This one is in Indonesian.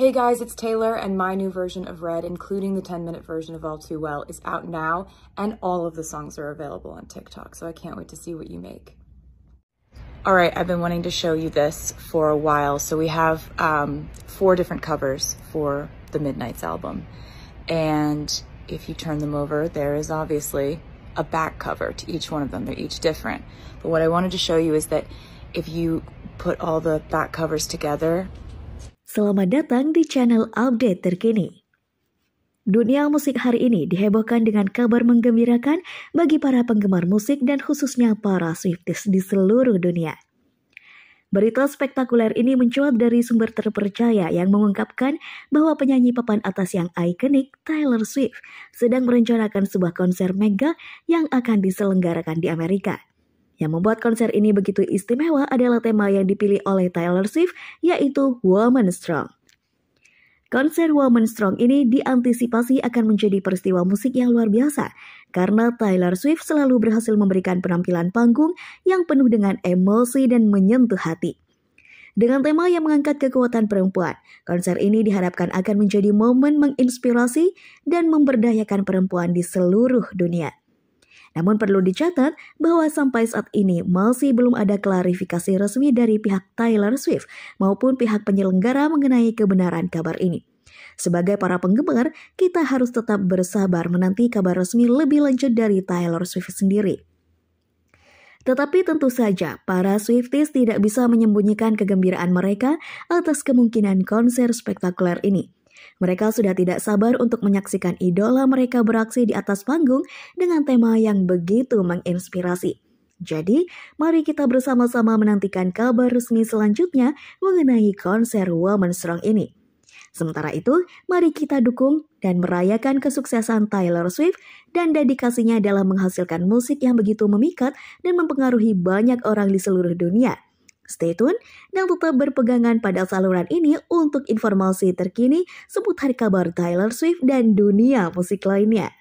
Hey guys, it's Taylor, and my new version of Red, including the 10 minute version of All Too Well, is out now, and all of the songs are available on TikTok, so I can't wait to see what you make. All right, I've been wanting to show you this for a while. So we have um, four different covers for the Midnight's album. And if you turn them over, there is obviously a back cover to each one of them. They're each different. But what I wanted to show you is that if you put all the back covers together, Selamat datang di channel update terkini. Dunia musik hari ini dihebohkan dengan kabar menggembirakan bagi para penggemar musik dan khususnya para Swifties di seluruh dunia. Berita spektakuler ini mencuat dari sumber terpercaya yang mengungkapkan bahwa penyanyi papan atas yang ikonik Taylor Swift sedang merencanakan sebuah konser mega yang akan diselenggarakan di Amerika. Yang membuat konser ini begitu istimewa adalah tema yang dipilih oleh Taylor Swift, yaitu Woman Strong. Konser Woman Strong ini diantisipasi akan menjadi peristiwa musik yang luar biasa karena Taylor Swift selalu berhasil memberikan penampilan panggung yang penuh dengan emosi dan menyentuh hati. Dengan tema yang mengangkat kekuatan perempuan, konser ini diharapkan akan menjadi momen menginspirasi dan memberdayakan perempuan di seluruh dunia. Namun perlu dicatat bahwa sampai saat ini masih belum ada klarifikasi resmi dari pihak Taylor Swift maupun pihak penyelenggara mengenai kebenaran kabar ini. Sebagai para penggemar, kita harus tetap bersabar menanti kabar resmi lebih lanjut dari Taylor Swift sendiri. Tetapi tentu saja, para Swifties tidak bisa menyembunyikan kegembiraan mereka atas kemungkinan konser spektakuler ini. Mereka sudah tidak sabar untuk menyaksikan idola mereka beraksi di atas panggung dengan tema yang begitu menginspirasi. Jadi, mari kita bersama-sama menantikan kabar resmi selanjutnya mengenai konser Woman Strong ini. Sementara itu, mari kita dukung dan merayakan kesuksesan Taylor Swift dan dedikasinya dalam menghasilkan musik yang begitu memikat dan mempengaruhi banyak orang di seluruh dunia. Stay tune dan lupa berpegangan pada saluran ini untuk informasi terkini seputar kabar Taylor Swift dan dunia musik lainnya.